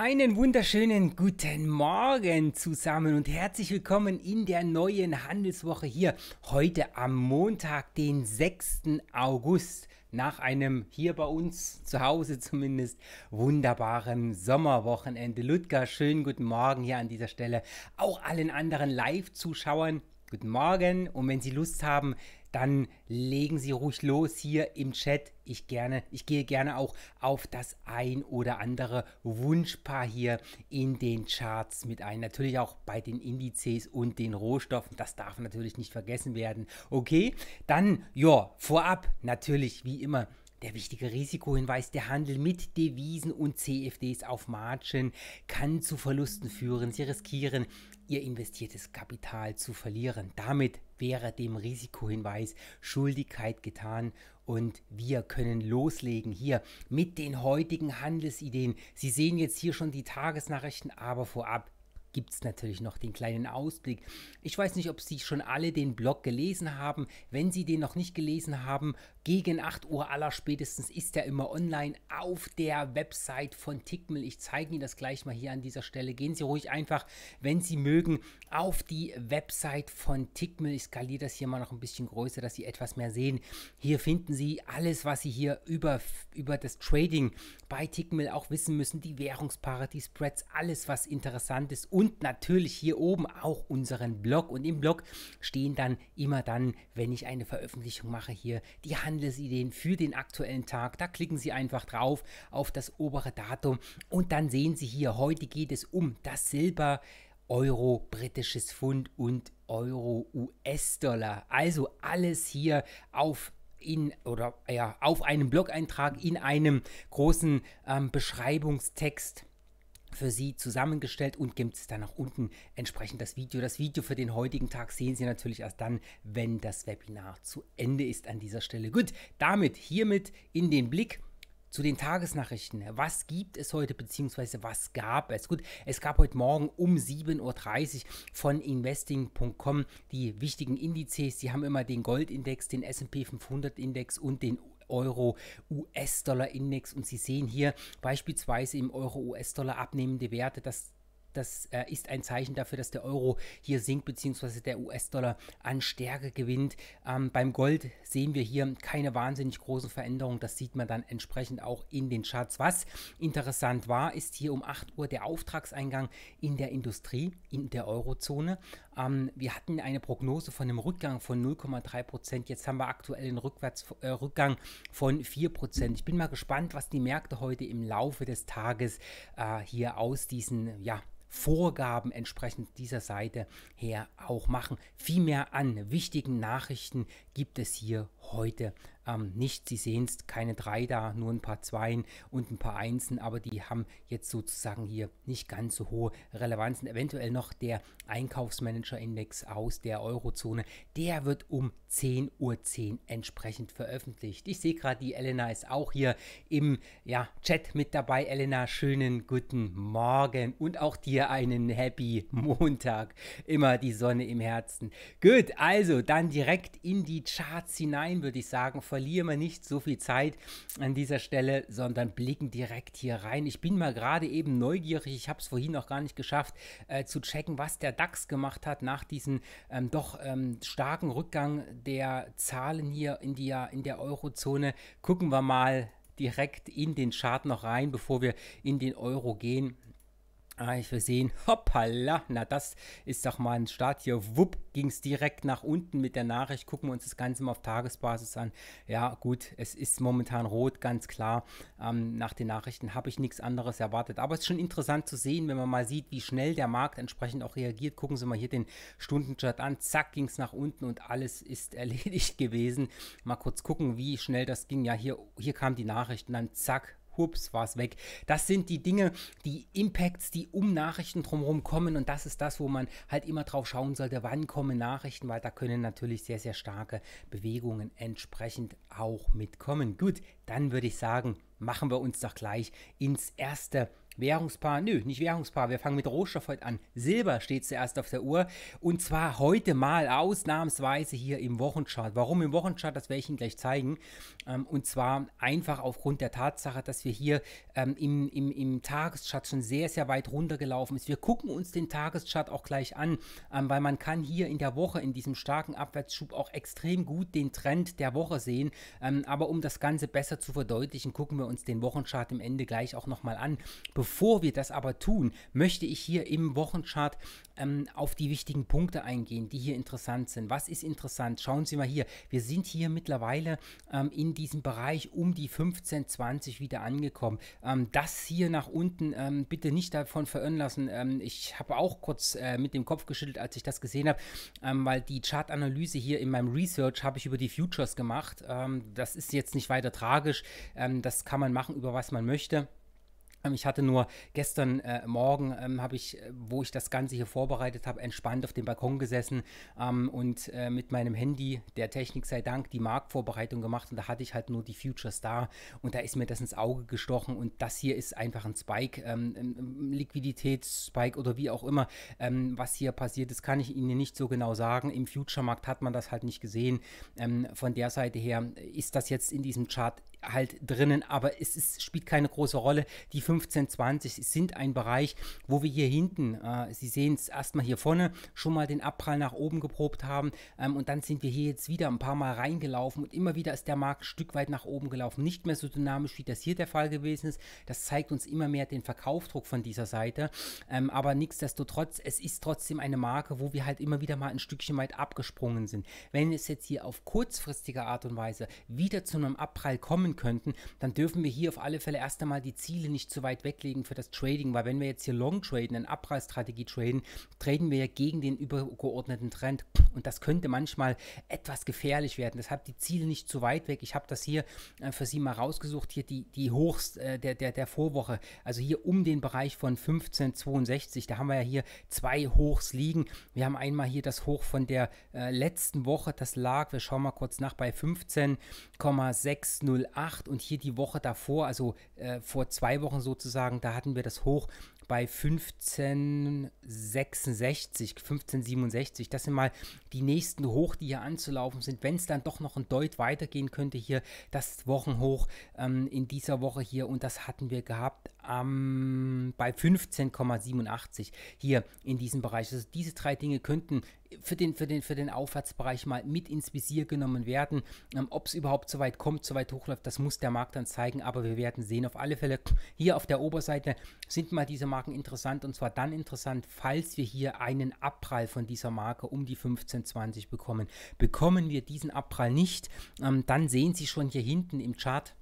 Einen wunderschönen guten Morgen zusammen und herzlich willkommen in der neuen Handelswoche hier heute am Montag, den 6. August, nach einem hier bei uns zu Hause zumindest wunderbaren Sommerwochenende. Ludger, schönen guten Morgen hier an dieser Stelle, auch allen anderen Live-Zuschauern. Guten Morgen und wenn Sie Lust haben, dann legen Sie ruhig los hier im Chat. Ich gerne, ich gehe gerne auch auf das ein oder andere Wunschpaar hier in den Charts mit ein. Natürlich auch bei den Indizes und den Rohstoffen. Das darf natürlich nicht vergessen werden. Okay, dann ja, vorab natürlich wie immer der wichtige Risikohinweis, der Handel mit Devisen und CFDs auf Margin kann zu Verlusten führen. Sie riskieren, ihr investiertes Kapital zu verlieren. Damit wäre dem Risikohinweis Schuldigkeit getan und wir können loslegen hier mit den heutigen Handelsideen. Sie sehen jetzt hier schon die Tagesnachrichten, aber vorab gibt es natürlich noch den kleinen Ausblick. Ich weiß nicht, ob Sie schon alle den Blog gelesen haben. Wenn Sie den noch nicht gelesen haben, gegen 8 Uhr aller spätestens ist er immer online auf der Website von Tickmill. Ich zeige Ihnen das gleich mal hier an dieser Stelle. Gehen Sie ruhig einfach, wenn Sie mögen, auf die Website von Tickmill. Ich skaliere das hier mal noch ein bisschen größer, dass Sie etwas mehr sehen. Hier finden Sie alles, was Sie hier über, über das Trading bei Tickmill auch wissen müssen. Die Währungspaare, die Spreads, alles, was interessant ist. Und und natürlich hier oben auch unseren Blog. Und im Blog stehen dann immer dann, wenn ich eine Veröffentlichung mache, hier die Handelsideen für den aktuellen Tag. Da klicken Sie einfach drauf auf das obere Datum und dann sehen Sie hier, heute geht es um das Silber. Euro, britisches Pfund und Euro, US-Dollar. Also alles hier auf in oder ja, auf einem Blog-Eintrag in einem großen ähm, Beschreibungstext für Sie zusammengestellt und gibt es dann nach unten entsprechend das Video. Das Video für den heutigen Tag sehen Sie natürlich erst dann, wenn das Webinar zu Ende ist an dieser Stelle. Gut, damit hiermit in den Blick zu den Tagesnachrichten. Was gibt es heute, bzw. was gab es? Gut, es gab heute Morgen um 7.30 Uhr von investing.com die wichtigen Indizes. Sie haben immer den Goldindex, den SP 500 Index und den Euro US-Dollar Index und Sie sehen hier beispielsweise im Euro US-Dollar abnehmende Werte, dass das äh, ist ein Zeichen dafür, dass der Euro hier sinkt beziehungsweise der US-Dollar an Stärke gewinnt. Ähm, beim Gold sehen wir hier keine wahnsinnig großen Veränderungen. Das sieht man dann entsprechend auch in den Charts. Was interessant war, ist hier um 8 Uhr der Auftragseingang in der Industrie, in der Eurozone. Ähm, wir hatten eine Prognose von einem Rückgang von 0,3 Prozent. Jetzt haben wir aktuell einen Rückwärts, äh, Rückgang von 4 Prozent. Ich bin mal gespannt, was die Märkte heute im Laufe des Tages äh, hier aus diesen, ja, Vorgaben entsprechend dieser Seite her auch machen. Viel mehr an wichtigen Nachrichten gibt es hier heute ähm, nicht. Sie sehen es, keine drei da, nur ein paar Zweien und ein paar Einsen, aber die haben jetzt sozusagen hier nicht ganz so hohe Relevanzen. Eventuell noch der Einkaufsmanager-Index aus der Eurozone, der wird um 10.10 Uhr entsprechend veröffentlicht. Ich sehe gerade, die Elena ist auch hier im ja, Chat mit dabei. Elena, schönen guten Morgen und auch dir einen happy Montag. Immer die Sonne im Herzen. Gut, also dann direkt in die Charts hinein, würde ich sagen. Verlieren wir nicht so viel Zeit an dieser Stelle, sondern blicken direkt hier rein. Ich bin mal gerade eben neugierig. Ich habe es vorhin noch gar nicht geschafft äh, zu checken, was der DAX gemacht hat nach diesem ähm, doch ähm, starken Rückgang der Zahlen hier in, die, in der Eurozone gucken wir mal direkt in den Chart noch rein, bevor wir in den Euro gehen. Ah, ich will sehen. Hoppala. Na, das ist doch mal ein Start hier. Wupp, ging es direkt nach unten mit der Nachricht. Gucken wir uns das Ganze mal auf Tagesbasis an. Ja, gut, es ist momentan rot, ganz klar. Ähm, nach den Nachrichten habe ich nichts anderes erwartet. Aber es ist schon interessant zu sehen, wenn man mal sieht, wie schnell der Markt entsprechend auch reagiert. Gucken Sie mal hier den Stundenchart an. Zack, ging es nach unten und alles ist erledigt gewesen. Mal kurz gucken, wie schnell das ging. Ja, hier, hier kam die Nachricht und dann zack, hups, war es weg. Das sind die Dinge, die Impacts, die um Nachrichten drumherum kommen und das ist das, wo man halt immer drauf schauen sollte, wann kommen Nachrichten, weil da können natürlich sehr, sehr starke Bewegungen entsprechend auch mitkommen. Gut, dann würde ich sagen, machen wir uns doch gleich ins erste Währungspaar, nö, nicht Währungspaar, wir fangen mit Rohstoff heute an. Silber steht zuerst auf der Uhr und zwar heute mal ausnahmsweise hier im Wochenchart. Warum im Wochenchart, das werde ich Ihnen gleich zeigen. Ähm, und zwar einfach aufgrund der Tatsache, dass wir hier ähm, im, im, im Tageschart schon sehr, sehr weit runtergelaufen ist. Wir gucken uns den Tageschart auch gleich an, ähm, weil man kann hier in der Woche in diesem starken Abwärtsschub auch extrem gut den Trend der Woche sehen. aber um das Ganze besser zu verdeutlichen, gucken wir uns den Wochenchart im Ende gleich auch nochmal an, bevor Bevor wir das aber tun, möchte ich hier im Wochenchart ähm, auf die wichtigen Punkte eingehen, die hier interessant sind. Was ist interessant? Schauen Sie mal hier. Wir sind hier mittlerweile ähm, in diesem Bereich um die 15,20 wieder angekommen. Ähm, das hier nach unten ähm, bitte nicht davon verirren lassen. Ähm, ich habe auch kurz äh, mit dem Kopf geschüttelt, als ich das gesehen habe, ähm, weil die Chartanalyse hier in meinem Research habe ich über die Futures gemacht. das ist jetzt nicht weiter tragisch. das kann man machen, über was man möchte. Ähm, ich hatte nur gestern äh, Morgen, ähm, habe ich, äh, wo ich das Ganze hier vorbereitet habe, entspannt auf dem Balkon gesessen ähm, und äh, mit meinem Handy, der Technik sei Dank, die Marktvorbereitung gemacht. Und da hatte ich halt nur die Future Star und da ist mir das ins Auge gestochen. Und das hier ist einfach ein Spike, ähm, Liquiditätsspike oder wie auch immer. Ähm, was hier passiert ist, kann ich Ihnen nicht so genau sagen. Im Future-Markt hat man das halt nicht gesehen. Ähm, von der Seite her ist das jetzt in diesem Chart halt drinnen, aber es ist, spielt keine große Rolle. Die 1520 sind ein Bereich, wo wir hier hinten, äh, Sie sehen es erstmal hier vorne, schon mal den Abprall nach oben geprobt haben ähm, und dann sind wir hier jetzt wieder ein paar Mal reingelaufen und immer wieder ist der Markt ein Stück weit nach oben gelaufen. Nicht mehr so dynamisch, wie das hier der Fall gewesen ist. Das zeigt uns immer mehr den Verkaufdruck von dieser Seite, ähm, aber nichtsdestotrotz, es ist trotzdem eine Marke, wo wir halt immer wieder mal ein Stückchen weit abgesprungen sind. Wenn es jetzt hier auf kurzfristige Art und Weise wieder zu einem Abprall kommen kommen könnten, dann dürfen wir hier auf alle Fälle erst einmal die Ziele nicht zu weit weglegen für das Trading, weil wenn wir jetzt hier Long traden, eine Abreißstrategie traden, traden wir ja gegen den übergeordneten Trend und das könnte manchmal etwas gefährlich werden. Deshalb die Ziele nicht zu weit weg. Ich habe das hier äh, für Sie mal rausgesucht, hier die, die Hochs äh, der, der, der Vorwoche, also hier um den Bereich von 1562, da haben wir ja hier zwei Hochs liegen. Wir haben einmal hier das Hoch von der äh, letzten Woche, das lag, wir schauen mal kurz nach, bei 15,608 8 und hier die Woche davor, also äh, vor zwei Wochen sozusagen, da hatten wir das hoch bei 1566, 1567. Das sind mal die nächsten hoch, die hier anzulaufen sind. Wenn es dann doch noch ein Deut weitergehen könnte hier, das Wochenhoch ähm, in dieser Woche hier und das hatten wir gehabt um, bei 15,87 hier in diesem Bereich. Also diese drei Dinge könnten für den, für den, für den Aufwärtsbereich mal mit ins Visier genommen werden. Um, ähm, Ob es überhaupt so weit kommt, so weit hochläuft, das muss der Markt dann zeigen, aber wir werden sehen. Auf alle Fälle hier auf der Oberseite sind mal diese Marken interessant und zwar dann interessant, falls wir hier einen Abprall von dieser Marke um die 15,20 bekommen. Bekommen wir diesen Abprall nicht, um, ähm, dann sehen Sie schon hier hinten im Chart,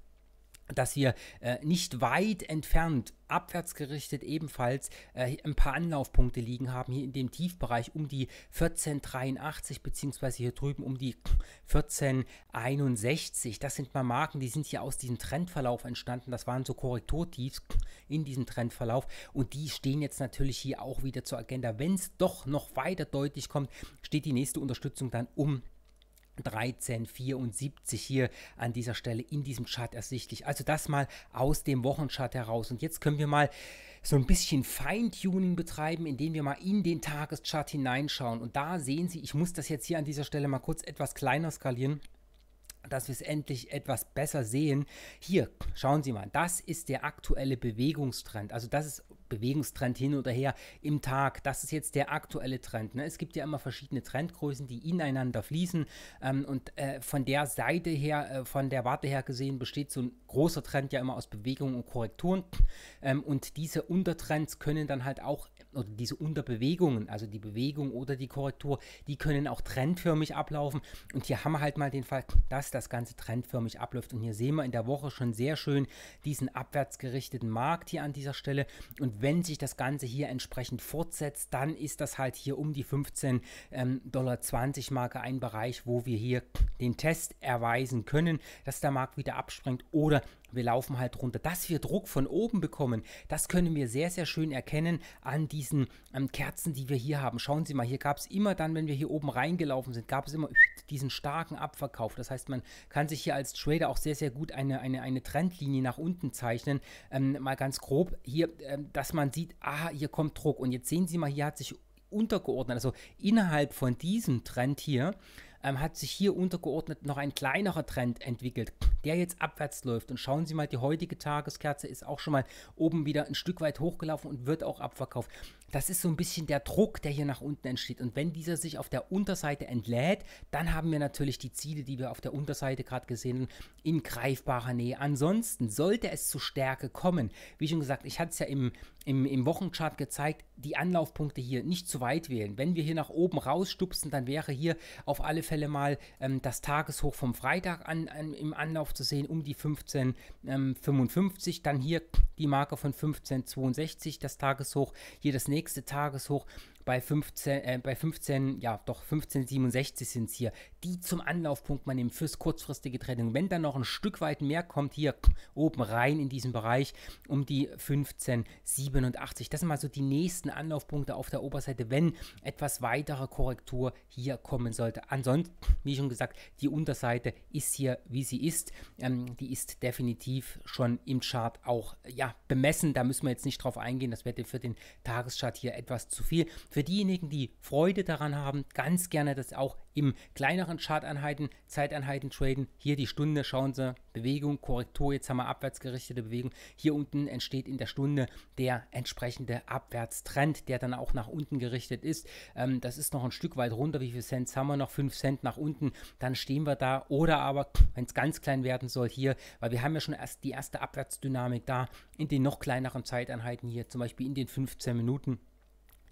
dass wir äh, nicht weit entfernt, abwärts gerichtet ebenfalls, äh, ein paar Anlaufpunkte liegen haben, hier in dem Tiefbereich um die 1483 beziehungsweise hier drüben um die 1461. Das sind mal Marken, die sind hier aus diesem Trendverlauf entstanden. Das waren so Korrekturtiefs in diesem Trendverlauf und die stehen jetzt natürlich hier auch wieder zur Agenda. Wenn es doch noch weiter deutlich kommt, steht die nächste Unterstützung dann um 1374 hier an dieser Stelle in diesem Chart ersichtlich. Also das mal aus dem Wochenchart heraus. Und jetzt können wir mal so ein bisschen Feintuning betreiben, indem wir mal in den Tageschart hineinschauen. Und da sehen Sie, ich muss das jetzt hier an dieser Stelle mal kurz etwas kleiner skalieren dass wir es endlich etwas besser sehen. Hier, schauen Sie mal, das ist der aktuelle Bewegungstrend. Also das ist Bewegungstrend hin oder her im Tag. Das ist jetzt der aktuelle Trend. Ne? Es gibt ja immer verschiedene Trendgrößen, die ineinander fließen. Ähm, und äh, von der Seite her, äh, von der Warte her gesehen, besteht so ein großer Trend ja immer aus Bewegungen und Korrekturen. Ähm, und diese Untertrends können dann halt auch oder diese Unterbewegungen, also die Bewegung oder die Korrektur, die können auch trendförmig ablaufen. Und hier haben wir halt mal den Fall, dass das Ganze trendförmig abläuft. Und hier sehen wir in der Woche schon sehr schön diesen abwärtsgerichteten Markt hier an dieser Stelle. Und wenn sich das Ganze hier entsprechend fortsetzt, dann ist das halt hier um die 15 ähm, Dollar 20 Marke ein Bereich, wo wir hier den Test erweisen können, dass der Markt wieder abspringt oder wir laufen halt runter. Dass wir Druck von oben bekommen, das können wir sehr, sehr schön erkennen an diesen ähm, Kerzen, die wir hier haben. Schauen Sie mal, hier gab es immer dann, wenn wir hier oben reingelaufen sind, gab es immer diesen starken Abverkauf. Das heißt, man kann sich hier als Trader auch sehr, sehr gut eine, eine, eine Trendlinie nach unten zeichnen. Ähm, mal ganz grob hier, ähm, dass man sieht, aha, hier kommt Druck. Und jetzt sehen Sie mal, hier hat sich untergeordnet, also innerhalb von diesem Trend hier, ähm, hat sich hier untergeordnet noch ein kleinerer Trend entwickelt der jetzt abwärts läuft. Und schauen Sie mal, die heutige Tageskerze ist auch schon mal oben wieder ein Stück weit hochgelaufen und wird auch abverkauft. Das ist so ein bisschen der Druck, der hier nach unten entsteht. Und wenn dieser sich auf der Unterseite entlädt, dann haben wir natürlich die Ziele, die wir auf der Unterseite gerade gesehen haben, in greifbarer Nähe. Ansonsten sollte es zu Stärke kommen. Wie schon gesagt, ich hatte es ja im, im, im Wochenchart gezeigt, die Anlaufpunkte hier nicht zu weit wählen. Wenn wir hier nach oben rausstupsen, dann wäre hier auf alle Fälle mal ähm, das Tageshoch vom Freitag an, an, im Anlauf zu sehen, um die 15,55. Ähm, Dann hier die Marke von 15,62, das Tageshoch. Hier das nächste Tageshoch bei 15, äh, bei 15, ja doch 15,67 sind es hier die zum Anlaufpunkt man nimmt fürs kurzfristige Trading. Wenn dann noch ein Stück weit mehr kommt, hier oben rein in diesen Bereich um die 15,87. Das sind mal so die nächsten Anlaufpunkte auf der Oberseite, wenn etwas weitere Korrektur hier kommen sollte. Ansonsten, wie schon gesagt, die Unterseite ist hier, wie sie ist. Ähm, die ist definitiv schon im Chart auch ja, bemessen. Da müssen wir jetzt nicht drauf eingehen. Das wäre für den Tageschart hier etwas zu viel. Für diejenigen, die Freude daran haben, ganz gerne das auch im kleineren Charteinheiten, Zeiteinheiten traden. Hier die Stunde, schauen Sie, Bewegung, Korrektur, jetzt haben wir abwärts gerichtete Bewegung. Hier unten entsteht in der Stunde der entsprechende Abwärtstrend, der dann auch nach unten gerichtet ist. Ähm, das ist noch ein Stück weit runter. Wie viel Cent haben wir noch? 5 Cent nach unten. Dann stehen wir da. Oder aber, wenn es ganz klein werden soll, hier, weil wir haben ja schon erst die erste Abwärtsdynamik da in den noch kleineren Zeiteinheiten hier, zum Beispiel in den 15 Minuten.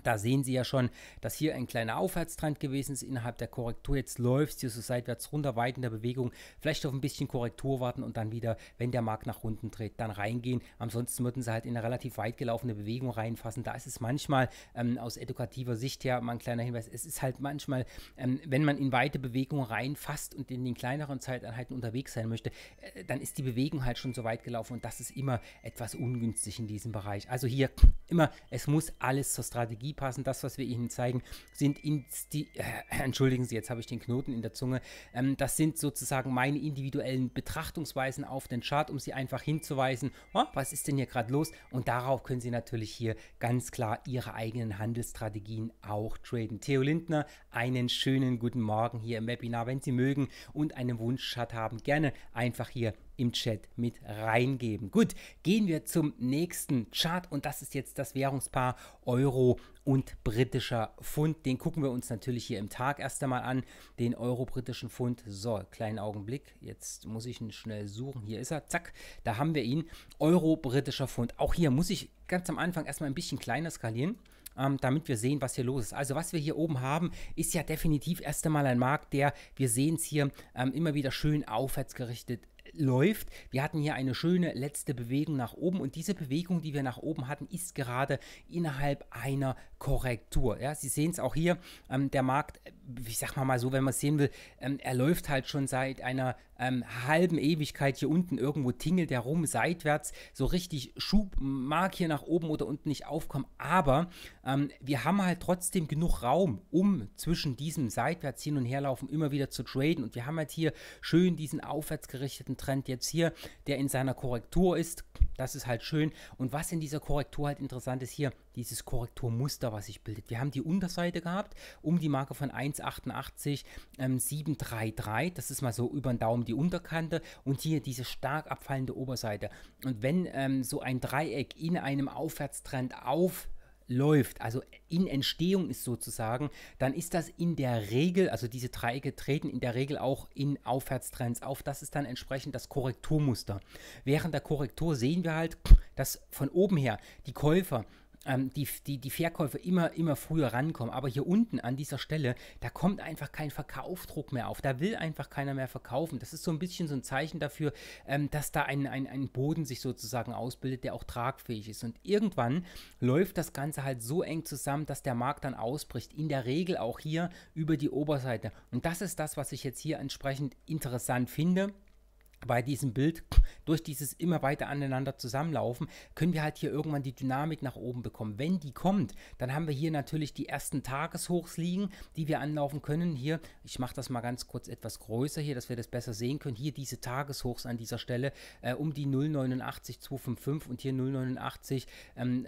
Da sehen Sie ja schon, dass hier ein kleiner Aufwärtstrend gewesen ist innerhalb der Korrektur. Jetzt läuft es hier so seitwärts runter, weit in der Bewegung. Vielleicht auf ein bisschen Korrektur warten und dann wieder, wenn der Markt nach unten dreht, dann reingehen. Ansonsten würden Sie halt in eine relativ weit gelaufene Bewegung reinfassen. Da ist es manchmal ähm, aus edukativer Sicht her mal ein kleiner Hinweis. Es ist halt manchmal, ähm, wenn man in weite Bewegungen reinfasst und in den kleineren Zeiteinheiten unterwegs sein möchte, äh, dann ist die Bewegung halt schon so weit gelaufen und das ist immer etwas ungünstig in diesem Bereich. Also hier immer, es muss alles zur Strategie Strategie passen. Das, was wir Ihnen zeigen, sind Insti äh, entschuldigen Sie, jetzt habe ich den Knoten in der Zunge. Ähm, das sind sozusagen meine individuellen Betrachtungsweisen auf den Chart, um Sie einfach hinzuweisen, oh, was ist denn hier gerade los? Und darauf können Sie natürlich hier ganz klar Ihre eigenen Handelsstrategien auch traden. Theo Lindner, einen schönen guten Morgen hier im Webinar, wenn Sie mögen und einen Wunschchart haben, gerne einfach hier im Chat mit reingeben. Gut, gehen wir zum nächsten Chart und das ist jetzt das Währungspaar Euro und britischer Pfund. Den gucken wir uns natürlich hier im Tag erst einmal an, den euro-britischen Pfund. So, kleinen Augenblick, jetzt muss ich ihn schnell suchen. Hier ist er, zack, da haben wir ihn. Euro-britischer Pfund. Auch hier muss ich ganz am Anfang erstmal ein bisschen kleiner skalieren ähm, damit wir sehen, was hier los ist. Also was wir hier oben haben, ist ja definitiv erst einmal ein Markt, der, wir sehen es hier, ähm, immer wieder schön aufwärts gerichtet läuft. Wir hatten hier eine schöne letzte Bewegung nach oben und diese Bewegung, die wir nach oben hatten, ist gerade innerhalb einer Korrektur. Ja, Sie sehen es auch hier, ähm, der Markt, äh, ich sag mal so, wenn man es sehen will, ähm, er läuft halt schon seit einer ähm, halben Ewigkeit hier unten irgendwo tingelt er rum, seitwärts, so richtig Schub mag hier nach oben oder unten nicht aufkommen, aber ähm, wir haben halt trotzdem genug Raum, um zwischen diesem seitwärts hin und her laufen immer wieder zu traden und wir haben halt hier schön diesen aufwärtsgerichteten Aufwärtstrend jetzt hier, der in seiner Korrektur ist. Das ist halt schön. Und was in dieser Korrektur halt interessant ist hier, dieses Korrekturmuster, was sich bildet. Wir haben die Unterseite gehabt, um die Marke von 1,88, ähm, 733. Das ist mal so über den Daumen die Unterkante. Und hier diese stark abfallende Oberseite. Und wenn ähm, so ein Dreieck in einem Aufwärtstrend auf läuft, also in Entstehung ist sozusagen, dann ist das in der Regel, also diese Dreiecke treten in der Regel auch in Aufwärtstrends auf. Das ist dann entsprechend das Korrekturmuster. Während der Korrektur sehen wir halt, dass von oben her die Käufer ähm, die, die, die Verkäufe immer, immer früher rankommen. Aber hier unten an dieser Stelle, da kommt einfach kein Verkaufdruck mehr auf. Da will einfach keiner mehr verkaufen. Das ist so ein bisschen so ein Zeichen dafür, ähm, dass da ein, ein, ein Boden sich sozusagen ausbildet, der auch tragfähig ist. Und irgendwann läuft das Ganze halt so eng zusammen, dass der Markt dann ausbricht. In der Regel auch hier über die Oberseite. Und das ist das, was ich jetzt hier entsprechend interessant finde bei diesem Bild durch dieses immer weiter aneinander zusammenlaufen, können wir halt hier irgendwann die Dynamik nach oben bekommen. Wenn die kommt, dann haben wir hier natürlich die ersten Tageshochs liegen, die wir anlaufen können. Hier, ich mache das mal ganz kurz etwas größer hier, dass wir das besser sehen können. Hier diese Tageshochs an dieser Stelle äh, um die 0,89255 und hier 0,8937. Ähm,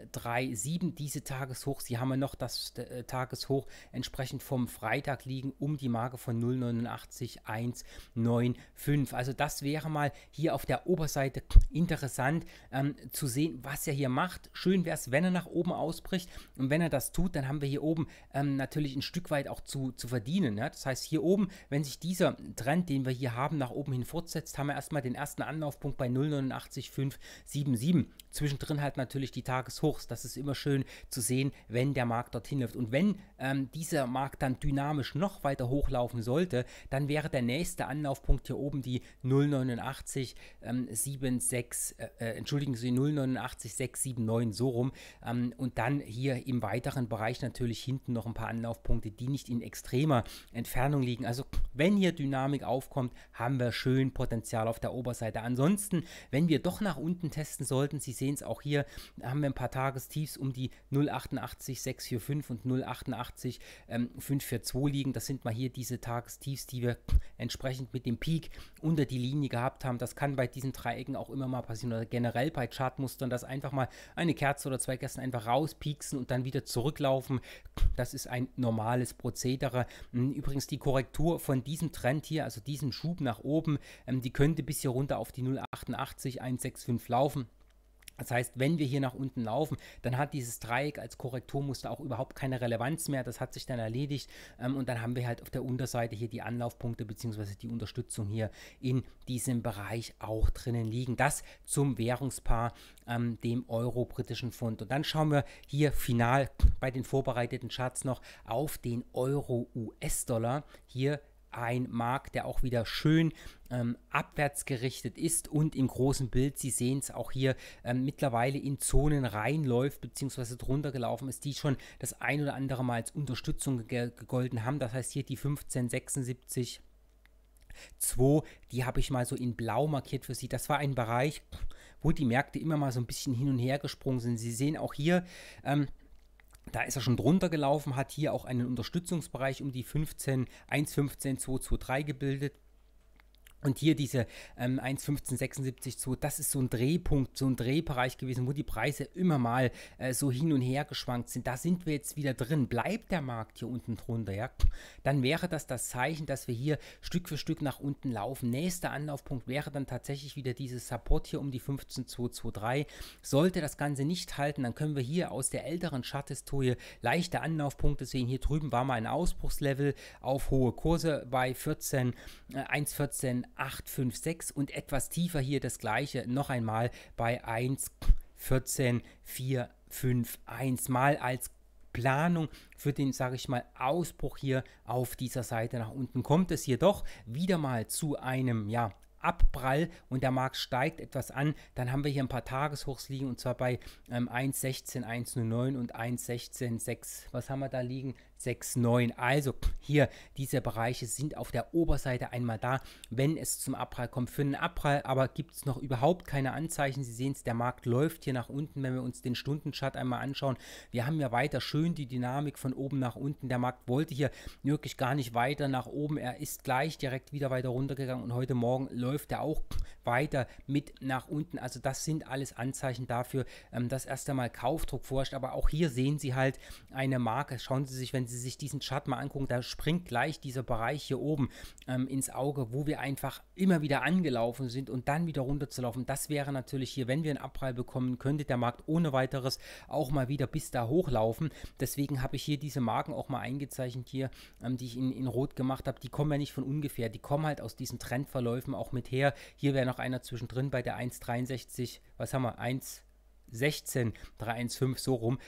diese Tageshochs, die haben wir noch das äh, Tageshoch entsprechend vom Freitag liegen um die Marke von 0,89195. Also das wäre mal hier auf der Oberseite interessant ähm, zu sehen, was er hier macht. Schön wäre es, wenn er nach oben ausbricht. Und wenn er das tut, dann haben wir hier oben ähm, natürlich ein Stück weit auch zu, zu verdienen. Ja? Das heißt, hier oben, wenn sich dieser Trend, den wir hier haben, nach oben hin fortsetzt, haben wir erstmal den ersten Anlaufpunkt bei 0,89577. Zwischendrin halt natürlich die Tageshochs. Das ist immer schön zu sehen, wenn der Markt dorthin läuft. Und wenn ähm, dieser Markt dann dynamisch noch weiter hochlaufen sollte, dann wäre der nächste Anlaufpunkt hier oben die 0,89 ähm, 76, äh, entschuldigen Sie, 089 679 so rum. Ähm, und dann hier im weiteren Bereich natürlich hinten noch ein paar Anlaufpunkte, die nicht in extremer Entfernung liegen. Also wenn hier Dynamik aufkommt, haben wir schön Potenzial auf der Oberseite. Ansonsten, wenn wir doch nach unten testen sollten, Sie sehen es auch hier, haben wir ein paar Tagestiefs um die 088 645 und 088 ähm, 542 liegen. Das sind mal hier diese Tagestiefs, die wir entsprechend mit dem Peak unter die Linie gehabt haben. Das kann bei diesen diesen Dreiecken auch immer mal passieren oder generell bei Chartmustern, dass einfach mal eine Kerze oder zwei Kerzen einfach rauspieksen und dann wieder zurücklaufen. Das ist ein normales Prozedere. Hm, übrigens die Korrektur von diesem Trend hier, also diesem Schub nach oben, ähm, die könnte bis hier runter auf die 0,88 165 laufen. Das heißt, wenn wir hier nach unten laufen, dann hat dieses Dreieck als Korrekturmuster auch überhaupt keine Relevanz mehr. Das hat sich dann erledigt ähm, und dann haben wir halt auf der Unterseite hier die Anlaufpunkte bzw. die Unterstützung hier in diesem Bereich auch drinnen liegen. Das zum Währungspaar, ähm, dem Euro-Britischen Pfund. Und dann schauen wir hier final bei den vorbereiteten Charts noch auf den Euro-US-Dollar. Hier ein Markt, der auch wieder schön ähm, abwärts gerichtet ist und im großen Bild, Sie sehen es auch hier, ähm, mittlerweile in Zonen reinläuft bzw. drunter gelaufen ist, die schon das ein oder andere Mal als Unterstützung gegolten haben. Das heißt hier die 1576. 2, die habe ich mal so in blau markiert für Sie. Das war ein Bereich, wo die Märkte immer mal so ein bisschen hin und her gesprungen sind. Sie sehen auch hier, ähm, da ist er schon drunter gelaufen, hat hier auch einen Unterstützungsbereich um die 15, 1,15, 223 gebildet und hier diese ähm, 1,1576 das ist so ein Drehpunkt, so ein Drehbereich gewesen, wo die Preise immer mal äh, so hin und her geschwankt sind. Da sind wir jetzt wieder drin. Bleibt der Markt hier unten drunter, ja? Dann wäre das das Zeichen, dass wir hier Stück für Stück nach unten laufen. Nächster Anlaufpunkt wäre dann tatsächlich wieder dieses Support hier um die 15223. Sollte das Ganze nicht halten, dann können wir hier aus der älteren Charthistorie leichte Anlaufpunkte sehen. Hier drüben war mal ein Ausbruchslevel auf hohe Kurse bei 14, äh, 1,14. 1,856 und etwas tiefer hier das gleiche noch einmal bei 1,14451 mal als Planung für den, sage ich mal, Ausbruch hier auf dieser Seite nach unten kommt es hier doch wieder mal zu einem ja Abprall und der Markt steigt etwas an, dann haben wir hier ein paar Tageshochs liegen und zwar bei ähm, 1,16, 1,09 und 1,16,6. Was haben wir da liegen? 6,9. Also hier diese Bereiche sind auf der Oberseite einmal da, wenn es zum Abprall kommt. Für einen Abprall aber gibt es noch überhaupt keine Anzeichen. Sie sehen es, der Markt läuft hier nach unten. Wenn wir uns den Stundenchart einmal anschauen, wir haben ja weiter schön die Dynamik von oben nach unten. Der Markt wollte hier wirklich gar nicht weiter nach oben. Er ist gleich direkt wieder weiter runtergegangen und heute Morgen läuft läuft er auch weiter mit nach unten. Also das sind alles Anzeichen dafür, ähm, dass erst einmal Kaufdruck forscht. Aber auch hier sehen Sie halt eine Marke. Schauen Sie sich, wenn Sie sich diesen Chart mal angucken, da springt gleich dieser Bereich hier oben ähm, ins Auge, wo wir einfach immer wieder angelaufen sind und dann wieder runterzulaufen. Das wäre natürlich hier, wenn wir einen Abprall bekommen, könnte der Markt ohne weiteres auch mal wieder bis da hochlaufen. Deswegen habe ich hier diese Marken auch mal eingezeichnet hier, ähm, die ich in, in Rot gemacht habe. Die kommen ja nicht von ungefähr. Die kommen halt aus diesen Trendverläufen auch mit mit her. Hier wäre noch einer zwischendrin bei der 1,63. Was haben wir? 1,16, 3,15 so rum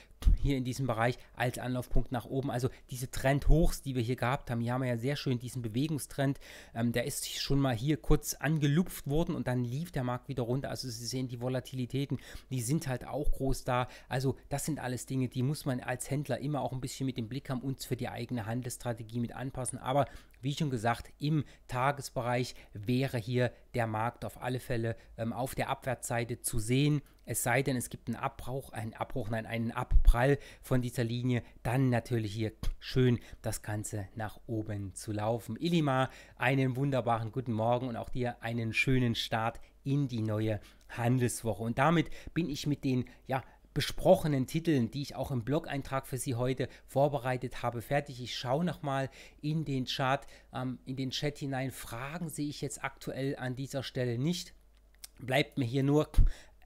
hier in diesem Bereich als Anlaufpunkt nach oben. Also diese Trendhochs, die wir hier gehabt haben, hier haben wir ja sehr schön diesen Bewegungstrend. Ähm, der ist schon mal hier kurz angelupft worden und dann lief der Markt wieder runter. Also Sie sehen die Volatilitäten, die sind halt auch groß da. Also das sind alles Dinge, die muss man als Händler immer auch ein bisschen mit dem Blick haben und für die eigene Handelsstrategie mit anpassen. Aber wie schon gesagt, im Tagesbereich wäre hier der Markt auf alle Fälle ähm, auf der Abwärtsseite zu sehen. Es sei denn, es gibt einen Abbruch, einen Abbruch, nein, einen Abbruch prall von dieser Linie, dann natürlich hier schön das Ganze nach oben zu laufen. Ilima, einen wunderbaren guten Morgen und auch dir einen schönen Start in die neue Handelswoche. Und damit bin ich mit den ja, besprochenen Titeln, die ich auch im Blog-Eintrag für Sie heute vorbereitet habe, fertig. Ich schaue nochmal in den Chart, ähm, in den Chat hinein. Fragen sehe ich jetzt aktuell an dieser Stelle nicht. Bleibt mir hier nur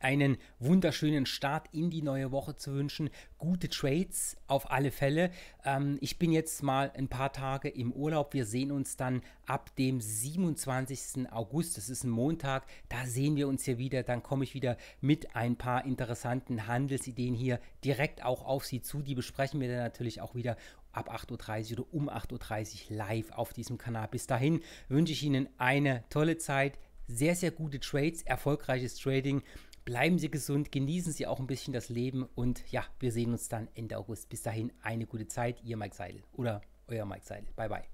einen wunderschönen Start in die neue Woche zu wünschen. Gute Trades auf alle Fälle. Ähm, ich bin jetzt mal ein paar Tage im Urlaub. Wir sehen uns dann ab dem 27. August. Das ist ein Montag. Da sehen wir uns hier wieder. Dann komme ich wieder mit ein paar interessanten Handelsideen hier direkt auch auf Sie zu. Die besprechen wir dann natürlich auch wieder ab 8.30 Uhr oder um 8.30 Uhr live auf diesem Kanal. Bis dahin wünsche ich Ihnen eine tolle Zeit, sehr, sehr gute Trades, erfolgreiches Trading Bleiben Sie gesund, genießen Sie auch ein bisschen das Leben und ja, wir sehen uns dann Ende August. Bis dahin eine gute Zeit, Ihr Mike Seidel oder euer Mike Seidel. Bye bye.